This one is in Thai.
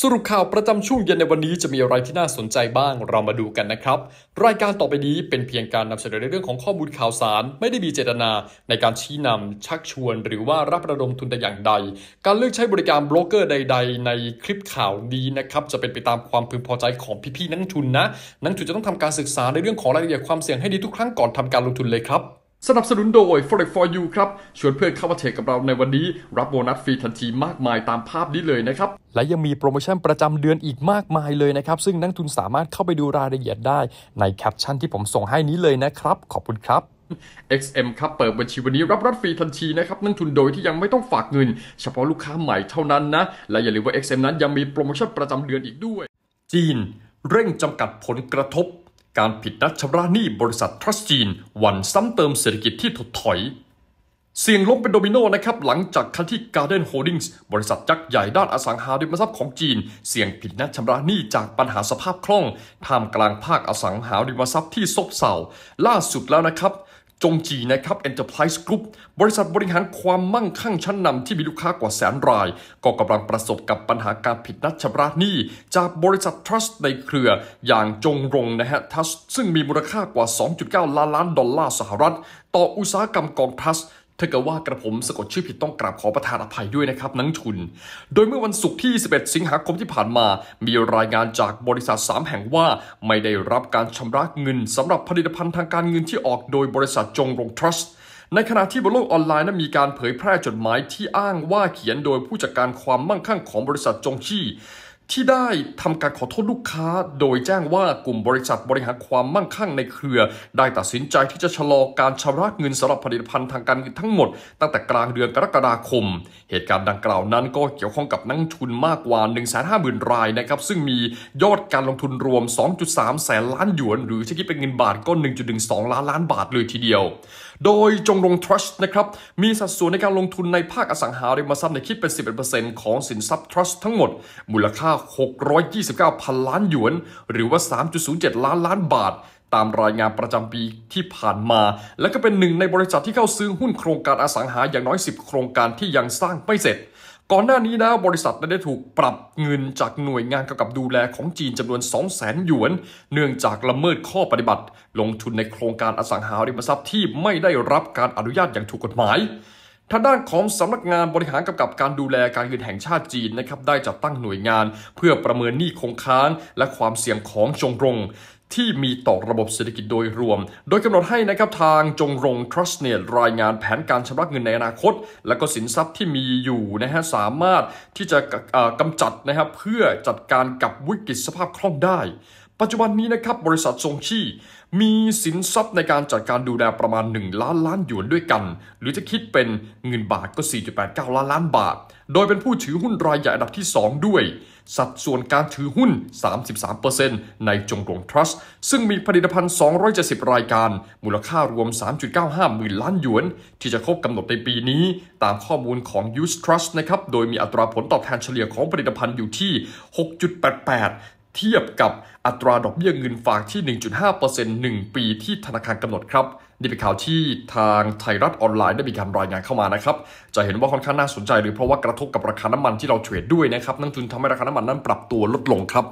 สรุปข่าวประจำช่วงเย็นในวันนี้จะมีอะไรที่น่าสนใจบ้างเรามาดูกันนะครับรายการต่อไปนี้เป็นเพียงการนำเสนอในเรื่องของข้อมูลข่าวสารไม่ได้มีเจตนา ในการชี้นำชักชวน หรือว่ารับระดมทุนแต่อย่างใดการเลือกใช้บริการโบรกเกอร์ใด ๆ ในคลิปข่าวนี้นะครับจะเป็นไปตามความพึงพอใจของพี่ๆ นักทุนนะ นักทุนจะต้องทำการศึกษาในเรื่องของรายละเอียดความเสี่ยงให้ดีทุกครั้งก่อนทำการลงทุนเลยครับสนับสนุนโดย Forex for you ครับ ชวนเพื่อนเข้ามาเทรดกับเราในวันนี้ รับโบนัสฟรีทันทีมากมายตามภาพนี้เลยนะครับ และยังมีโปรโมชั่นประจำเดือนอีกมากมายเลยนะครับ ซึ่งนักทุนสามารถเข้าไปดูรายละเอียดได้ ในแคปชั่นที่ผมส่งให้นี้เลยนะครับ ขอบคุณครับ XM ครับเปิดบัญชีวันนี้รับรัดฟรีทันทีนะครับนั่งทุนโดยที่ยังไม่ต้องฝากเงิน เฉพาะลูกค้าใหม่เท่านั้นนะและอย่าลืมว่า XM นั้นยังมีโปรโมชั่นประจำเดือนอีกด้วย จีน เร่งจำกัดผลกระทบการผิดนัดชำระหนี้บริษัททรัสจีน วันซ้ำเติมเศรษฐกิจที่ถดถอย เสี่ยงล้มเป็นโดมิโนนะครับ หลังจากคันที่ Garden Holdings บริษัทยักษ์ใหญ่ด้านอสังหาริมทรัพย์ของจีนเสี่ยงผิดนัดชำระหนี้จากปัญหาสภาพคล่อง ท่ามกลางภาคอสังหาริมทรัพย์ที่ซบเซาล่าสุดแล้วนะครับจงจีนะครับ Enterprise Group บริษัทบริหารความมั่งคั่งชั้นนำที่มีลูกค้ากว่าแสนราย ก็กำลังประสบกับปัญหาการผิดนัดชำระหนี้จากบริษัททรัสต์ในเครืออย่างจงรงนะฮะทรัสต์ซึ่งมีมูลค่ากว่า 2.9 ล้านล้าน ดอลลาร์สหรัฐ ต่ออุตสาหกรรมกองทรัสต์ถ้าเกิดว่ากระผมสะกดชื่อผิดต้องกราบขอประทานอภัยด้วยนะครับนังชุน โดยเมื่อวันศุกร์ที่ 11 สิงหาคมที่ผ่านมา มีรายงานจากบริษัท 3 แห่งว่าไม่ได้รับการชำระเงินสำหรับผลิตภัณฑ์ทางการเงินที่ออกโดยบริษัทจงรงทรัสต์ ในขณะที่บนโลกออนไลน์นั้นมีการเผยแพร่จดหมายที่อ้างว่าเขียนโดยผู้จัดการความมั่งคั่งของบริษัทจงชี่ที่ได้ทำการขอโทษลูกค้า โดยแจ้งว่ากลุ่มบริษัทบริหารความมั่งคั่งในเครือ ได้ตัดสินใจที่จะชะลอการชำระเงินสำหรับผลิตภัณฑ์ทางการเงินทั้งหมด ตั้งแต่กลางเดือนกรกฎาคม เหตุการณ์ดังกล่าวนั้นก็เกี่ยวข้องกับนักทุนมากกว่า 1 5 0 0 0 0รายนะครับ ซึ่งมียอดการลงทุนรวม 2.3แสนล้านหยวน หรือจะคิดเป็นเงินบาทก็ 1.12 ล้านล้านบาทเลยทีเดียว โดยจงรงทรัสต์นะครับมีสัดส่วนในการลงทุนในภาคอสังหาริมทรัพย์ในคิดเป็น11%ของสินทรัพย์ทรัสต์ทั้งหมด มูลค่า629พันล้านหยวนหรือว่า 3.07 ล้านล้านบาท ตามรายงานประจำปีที่ผ่านมา และก็เป็นหนึ่งในบริษัทที่เข้าซื้อหุ้นโครงการอสังหาอย่างน้อย 10 โครงการที่ยังสร้างไม่เสร็จ ก่อนหน้านี้นะบริษัทได้ถูกปรับเงินจากหน่วยงานกำกับดูแลของจีนจำนวน2 0 0แสนหยวนเนื่องจากละเมิดข้อปฏิบัติ ลงทุนในโครงการอสังหาริมทรัพย์ที่ไม่ได้รับการอนุญาตอย่างถูกกฎหมายทางด้านของสำนักงานบริหารกำกับการดูแลการเงินแห่งชาติจีนนะครับได้จัดตั้งหน่วยงาน เพื่อประเมินหนี้คงค้าง และความเสี่ยงของจงรงที่มีต่อระบบเศรษฐกิจโดยรวม โดยกำหนดให้นะครับทางจงรงทรัสเนตรายงานแผนการชำระเงินในอนาคต และก็สินทรัพย์ที่มีอยู่นะฮะสามารถที่จะกำจัดนะครับเพื่อจัดการกับวิกฤตสภาพคล่องได้ปัจจุบันนี้นะครับบริษัทซงชี่มีสินทรัพย์ในการจัดการดูแลประมาณ 1 ล้านล้านหยวนด้วยกัน หรือจะคิดเป็นเงินบาทก็ 4.89 ล้านล้านบาท โดยเป็นผู้ถือหุ้นรายใหญ่อันดับที่ 2 ด้วย สัดส่วนการถือหุ้น 33%ในจงกงทรัสต์ซึ่งมีผลิตภัณฑ์270 รายการ มูลค่ารวม 3.95หมื่นล้านหยวน ที่จะครบกำหนดในปีนี้ ตามข้อมูลของ u s Trust นะครับโดยมีอัตราผลตอบแทนเฉลี่ยของผลิตภัณฑ์อยู่ที่ 6.88เทียบกับอัตราดอกเบี้ยเงินฝากที่ 1.5% 1ปีที่ธนาคารกำหนดครับ นี่เป็นข่าวที่ทางไทยรัฐออนไลน์ได้มีการรายงานเข้ามานะครับ จะเห็นว่าค่อนข้างน่าสนใจเลยเพราะว่ากระทบกับราคาน้ำมันที่เราเทรดด้วยนะครับนั่นจึงทำให้ราคาน้ำมันนั้นปรับตัวลดลงครับ